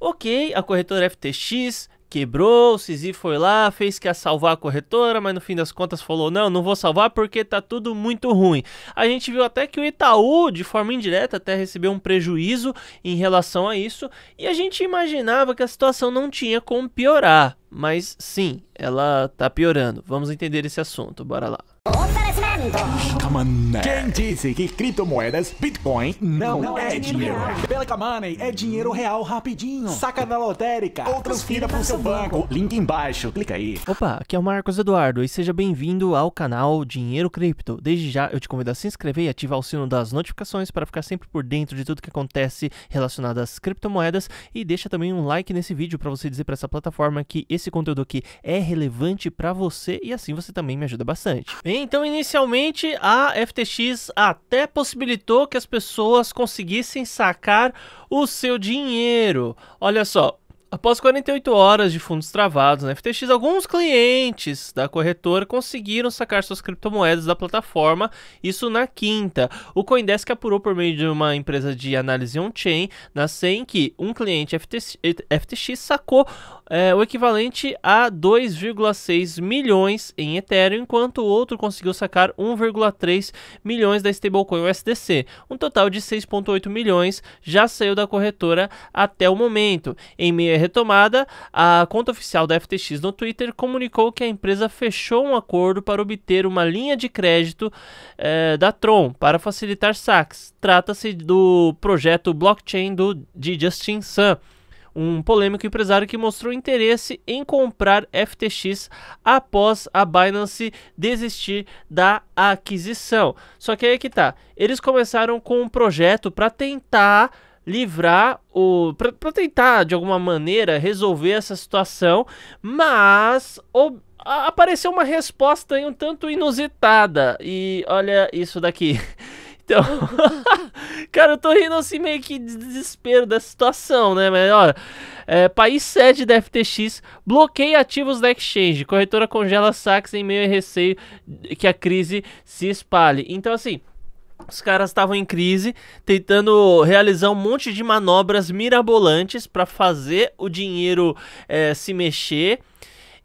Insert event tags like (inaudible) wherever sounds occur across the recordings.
Ok, a corretora FTX quebrou, o Sisi foi lá, fez que ia salvar a corretora, mas no fim das contas falou: não, não vou salvar porque tá tudo muito ruim. A gente viu até que o Itaú, de forma indireta, até recebeu um prejuízo em relação a isso, e a gente imaginava que a situação não tinha como piorar, mas sim, ela tá piorando. Vamos entender esse assunto, bora lá. Outra Tá. Quem disse que criptomoedas, Bitcoin, não, não é, é dinheiro? dinheiro. Pelica Money é dinheiro real rapidinho. Saca na lotérica ou transfira para o seu banco. banco. Link embaixo, clica aí. Opa, aqui é o Marcos Eduardo e seja bem-vindo ao canal Dinheiro Cripto. Desde já eu te convido a se inscrever e ativar o sino das notificações para ficar sempre por dentro de tudo que acontece relacionado às criptomoedas e deixa também um like nesse vídeo para você dizer para essa plataforma que esse conteúdo aqui é relevante para você e assim você também me ajuda bastante. então inicialmente Atualmente, a FTX até possibilitou que as pessoas conseguissem sacar o seu dinheiro. Olha só, Após 48 horas de fundos travados na FTX, alguns clientes da corretora conseguiram sacar suas criptomoedas da plataforma, isso na quinta. O Coindesk apurou por meio de uma empresa de análise on-chain na SEM que um cliente FTX, FTX sacou é, o equivalente a 2,6 milhões em Ethereum, enquanto o outro conseguiu sacar 1,3 milhões da stablecoin USDC. Um total de 6,8 milhões já saiu da corretora até o momento. Em meia retomada, a conta oficial da FTX no Twitter comunicou que a empresa fechou um acordo para obter uma linha de crédito é, da Tron para facilitar saques. Trata-se do projeto blockchain do, de Justin Sun um polêmico empresário que mostrou interesse em comprar FTX após a Binance desistir da aquisição. Só que aí é que tá, eles começaram com um projeto para tentar livrar o para tentar de alguma maneira resolver essa situação, mas apareceu uma resposta um tanto inusitada e olha isso daqui. (laughs) Então (laughs) Cara, eu tô rindo assim meio que de desespero da situação, né? Mas olha, é, país sede da FTX bloqueia ativos da exchange. Corretora congela saques em meio a receio que a crise se espalhe. Então, assim. Os caras estavam em crise, tentando realizar um monte de manobras mirabolantes para fazer o dinheiro é, se mexer.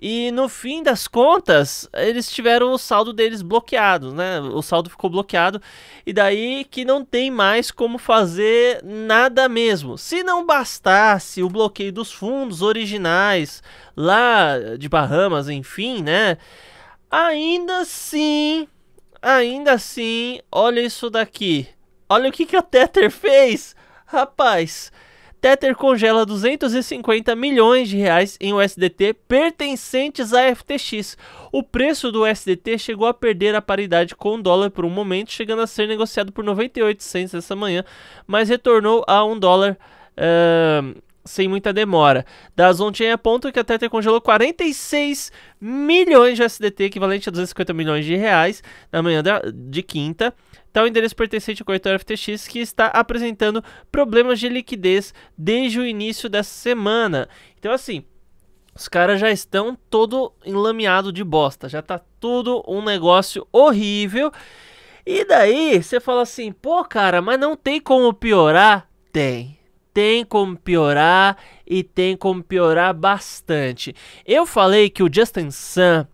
E no fim das contas, eles tiveram o saldo deles bloqueado, né? O saldo ficou bloqueado. E daí que não tem mais como fazer nada mesmo. Se não bastasse o bloqueio dos fundos originais lá de Bahamas, enfim, né? Ainda assim, ainda assim, olha isso daqui. Olha o que, que a Tether fez, rapaz. Tether congela 250 milhões de reais em USDT pertencentes à FTX. O preço do USDT chegou a perder a paridade com o dólar por um momento, chegando a ser negociado por 98 cents essa manhã, mas retornou a 1 dólar. Uh, sem muita demora. Dazon tinha é ponto que a Tether congelou 46 milhões de SDT, equivalente a 250 milhões de reais, na manhã da, de quinta. Tal tá endereço pertencente ao corretor FTX que está apresentando problemas de liquidez desde o início dessa semana. Então, assim, os caras já estão todo enlameado de bosta, já tá tudo um negócio horrível. E daí você fala assim, pô, cara, mas não tem como piorar? Tem tem como piorar e tem como piorar bastante. Eu falei que o Justin Sun,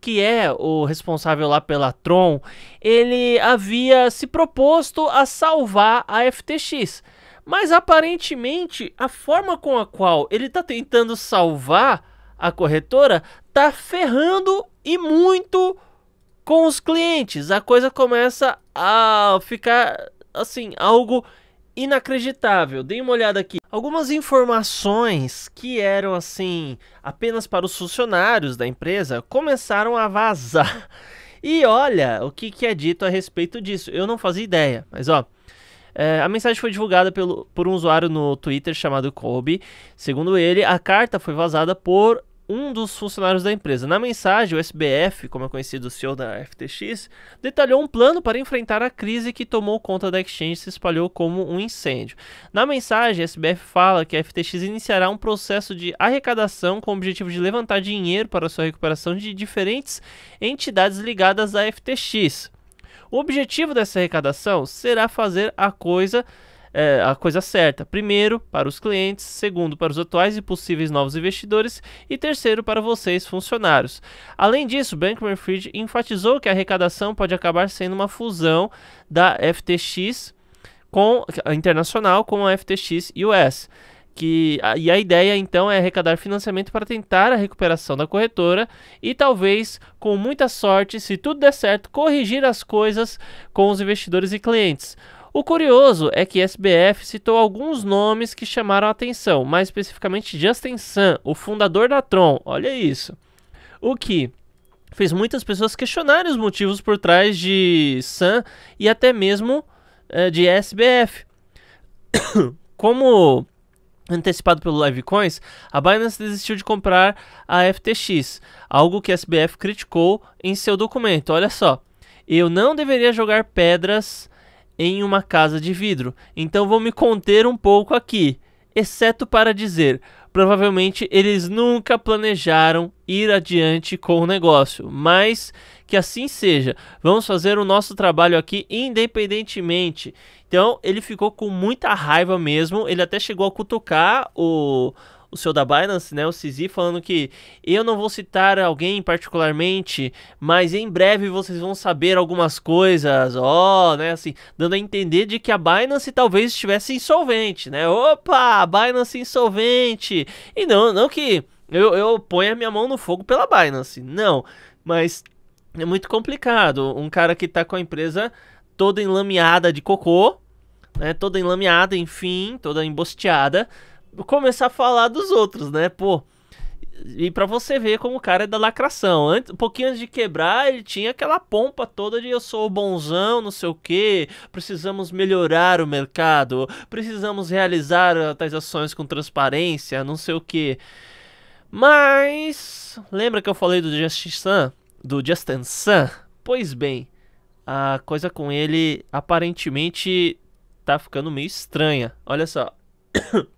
que é o responsável lá pela Tron, ele havia se proposto a salvar a FTX. Mas aparentemente a forma com a qual ele está tentando salvar a corretora está ferrando e muito com os clientes. A coisa começa a ficar assim, algo inacreditável. Dei uma olhada aqui. Algumas informações que eram assim apenas para os funcionários da empresa começaram a vazar. (laughs) E olha o que, que é dito a respeito disso. Eu não fazia ideia, mas ó. É, a mensagem foi divulgada pelo, por um usuário no Twitter chamado Kobe. Segundo ele, a carta foi vazada por um dos funcionários da empresa. Na mensagem, o SBF, como é conhecido o CEO da FTX, detalhou um plano para enfrentar a crise que tomou conta da exchange e se espalhou como um incêndio. Na mensagem, o SBF fala que a FTX iniciará um processo de arrecadação com o objetivo de levantar dinheiro para sua recuperação de diferentes entidades ligadas à FTX. O objetivo dessa arrecadação será fazer a coisa é, a coisa certa. Primeiro, para os clientes, segundo, para os atuais e possíveis novos investidores e terceiro, para vocês, funcionários. Além disso, Bankman-Fried enfatizou que a arrecadação pode acabar sendo uma fusão da FTX com a internacional com a FTX US. Que, e a ideia então é arrecadar financiamento para tentar a recuperação da corretora e talvez, com muita sorte, se tudo der certo, corrigir as coisas com os investidores e clientes. O curioso é que SBF citou alguns nomes que chamaram a atenção, mais especificamente Justin Sun, o fundador da Tron. Olha isso. O que fez muitas pessoas questionarem os motivos por trás de Sun e até mesmo uh, de SBF. (coughs) Como antecipado pelo Livecoins, a Binance desistiu de comprar a FTX, algo que a SBF criticou em seu documento. Olha só, eu não deveria jogar pedras em uma casa de vidro. Então vou me conter um pouco aqui, exceto para dizer, provavelmente eles nunca planejaram ir adiante com o negócio, mas que assim seja. Vamos fazer o nosso trabalho aqui independentemente. Então ele ficou com muita raiva mesmo, ele até chegou a cutucar o o seu da Binance, né, o CZ, falando que eu não vou citar alguém particularmente, mas em breve vocês vão saber algumas coisas, ó, oh, né, assim, dando a entender de que a Binance talvez estivesse insolvente, né, opa, Binance insolvente, e não, não que eu, eu ponha minha mão no fogo pela Binance, não, mas é muito complicado, um cara que tá com a empresa toda enlameada de cocô, né, toda enlameada, enfim, toda embosteada, começar a falar dos outros, né? Pô. E para você ver como o cara é da lacração. Antes, um pouquinho antes de quebrar, ele tinha aquela pompa toda de eu sou o bonzão, não sei o que, precisamos melhorar o mercado, precisamos realizar tais ações com transparência, não sei o que. Mas. Lembra que eu falei do Justin Sun? Do Justin Sun? Pois bem, a coisa com ele aparentemente tá ficando meio estranha. Olha só. (coughs)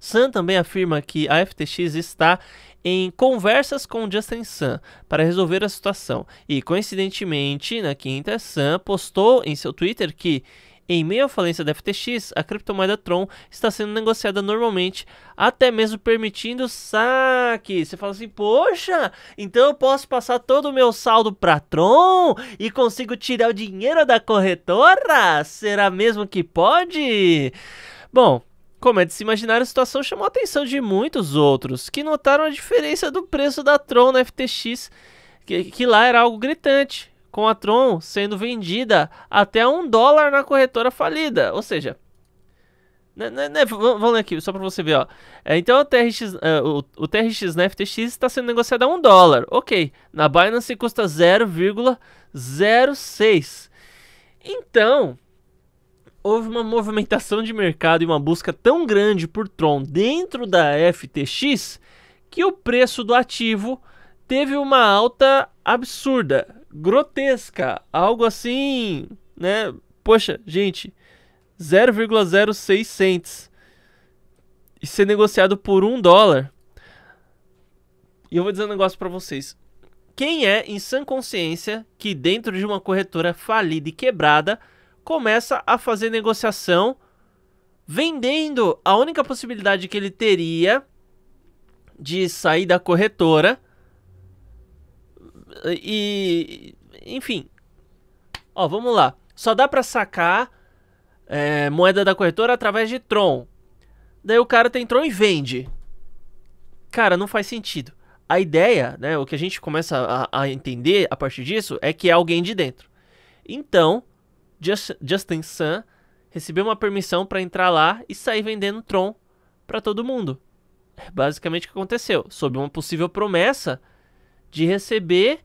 Sun também afirma que a FTX está em conversas com Justin Sun para resolver a situação. E coincidentemente, na quinta, Sun postou em seu Twitter que em meio à falência da FTX, a criptomoeda Tron está sendo negociada normalmente, até mesmo permitindo saque. Você fala assim: "Poxa, então eu posso passar todo o meu saldo para Tron e consigo tirar o dinheiro da corretora? Será mesmo que pode?" Bom, como é de se imaginar, a situação chamou a atenção de muitos outros, que notaram a diferença do preço da Tron na FTX, que, que lá era algo gritante, com a Tron sendo vendida até um dólar na corretora falida. Ou seja, né, né, né vamos ler aqui, só para você ver. Ó. É, então o TRX, uh, é, o, o, TRX na FTX está sendo negociado a um dólar. Ok, na Binance custa 0,06. Então, houve uma movimentação de mercado e uma busca tão grande por Tron dentro da FTX que o preço do ativo teve uma alta absurda, grotesca, algo assim, né? Poxa, gente, 0,06 cents e ser negociado por um dólar. E eu vou dizer um negócio para vocês. Quem é em sã consciência que dentro de uma corretora falida e quebrada começa a fazer negociação vendendo a única possibilidade que ele teria de sair da corretora e enfim ó vamos lá só dá para sacar é, moeda da corretora através de Tron daí o cara tem Tron e vende cara não faz sentido a ideia né o que a gente começa a, a entender a partir disso é que é alguém de dentro então Just, Justin Sun recebeu uma permissão para entrar lá e sair vendendo Tron para todo mundo. É basicamente o que aconteceu, sob uma possível promessa de receber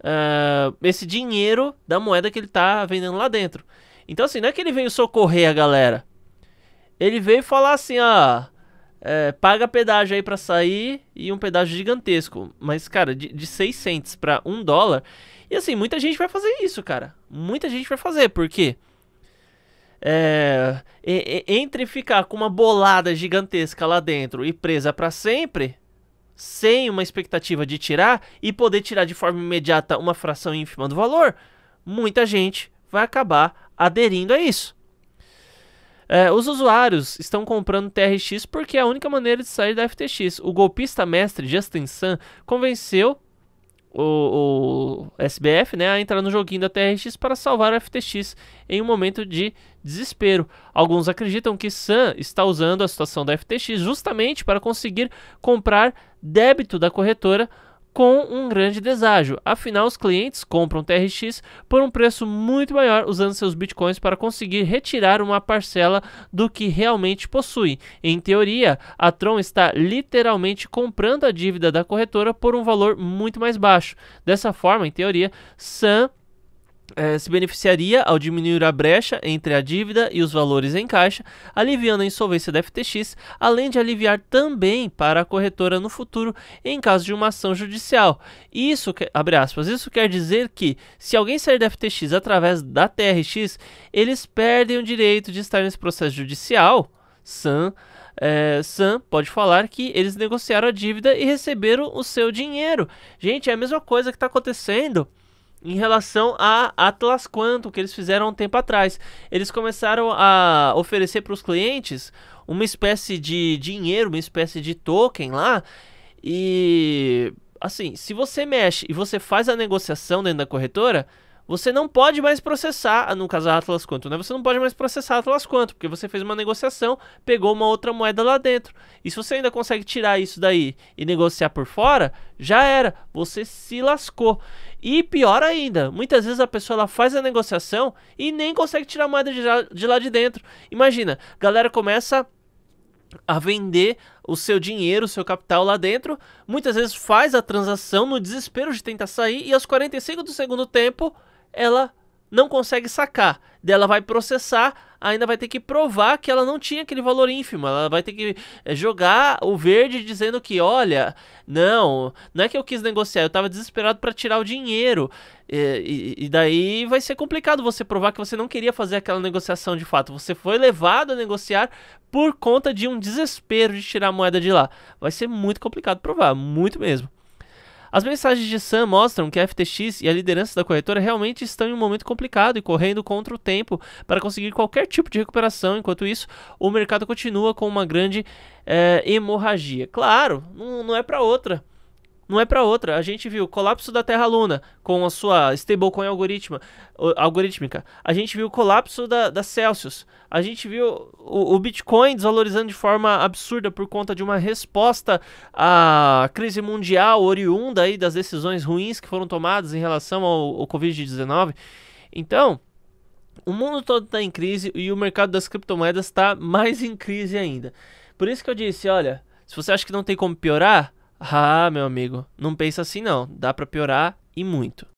uh, esse dinheiro da moeda que ele tá vendendo lá dentro. Então, assim, não é que ele veio socorrer a galera. Ele veio falar assim, ó. É, paga pedágio aí para sair e um pedágio gigantesco. Mas, cara, de, de 6 cents pra 1 dólar. E assim, muita gente vai fazer isso, cara. Muita gente vai fazer, porque é, entre ficar com uma bolada gigantesca lá dentro e presa para sempre, sem uma expectativa de tirar e poder tirar de forma imediata uma fração ínfima do valor, muita gente vai acabar aderindo a isso. É, os usuários estão comprando TRX porque é a única maneira de sair da FTX. O golpista mestre Justin Sun convenceu o, o, SBF né, a entrar no joguinho da TRX para salvar o FTX em um momento de desespero. Alguns acreditam que Sam está usando a situação da FTX justamente para conseguir comprar débito da corretora com um grande deságio. Afinal, os clientes compram TRX por um preço muito maior usando seus bitcoins para conseguir retirar uma parcela do que realmente possui. Em teoria, a Tron está literalmente comprando a dívida da corretora por um valor muito mais baixo. Dessa forma, em teoria, Sam é, se beneficiaria ao diminuir a brecha entre a dívida e os valores em caixa, aliviando a insolvência da FTX, além de aliviar também para a corretora no futuro em caso de uma ação judicial. Isso, abre aspas, isso quer dizer que se alguém sair da FTX através da TRX, eles perdem o direito de estar nesse processo judicial. Sam é, Sam pode falar que eles negociaram a dívida e receberam o seu dinheiro. Gente, é a mesma coisa que está acontecendo em relação a Atlas Quantum, que eles fizeram um tempo atrás. Eles começaram a oferecer para os clientes uma espécie de dinheiro, uma espécie de token lá. E assim, se você mexe e você faz a negociação dentro da corretora, você não pode mais processar, ah, no caso a Atlas Quanto, né? Você não pode mais processar a Atlas Quanto, porque você fez uma negociação, pegou uma outra moeda lá dentro. E se você ainda consegue tirar isso daí e negociar por fora, já era, você se lascou. E pior ainda, muitas vezes a pessoa ela faz a negociação e nem consegue tirar a moeda de lá de, lá de dentro. Imagina, galera começa a vender o seu dinheiro, o seu capital lá dentro. Muitas vezes faz a transação no desespero de tentar sair e aos 45 do segundo tempo ela não consegue sacar. Dela vai processar, ainda vai ter que provar que ela não tinha aquele valor ínfimo. Ela vai ter que eh, jogar o verde dizendo que, olha, não, não é que eu quis negociar, eu estava desesperado para tirar o dinheiro. E, e, e, daí vai ser complicado você provar que você não queria fazer aquela negociação de fato. Você foi levado a negociar por conta de um desespero de tirar a moeda de lá. Vai ser muito complicado provar, muito mesmo. As mensagens de Sam mostram que a FTX e a liderança da corretora realmente estão em um momento complicado e correndo contra o tempo para conseguir qualquer tipo de recuperação. Enquanto isso, o mercado continua com uma grande é, hemorragia. Claro, não, não é para outra não é para outra. A gente viu o colapso da Terra Luna com a sua stablecoin algoritma, algorítmica. A gente viu o colapso da, da Celsius. A gente viu o, o, Bitcoin desvalorizando de forma absurda por conta de uma resposta à crise mundial oriunda aí das decisões ruins que foram tomadas em relação ao, ao Covid-19. Então, o mundo todo está em crise e o mercado das criptomoedas está mais em crise ainda. Por isso que eu disse, olha, se você acha que não tem como piorar, ah, meu amigo, não pensa assim não, dá para piorar e muito.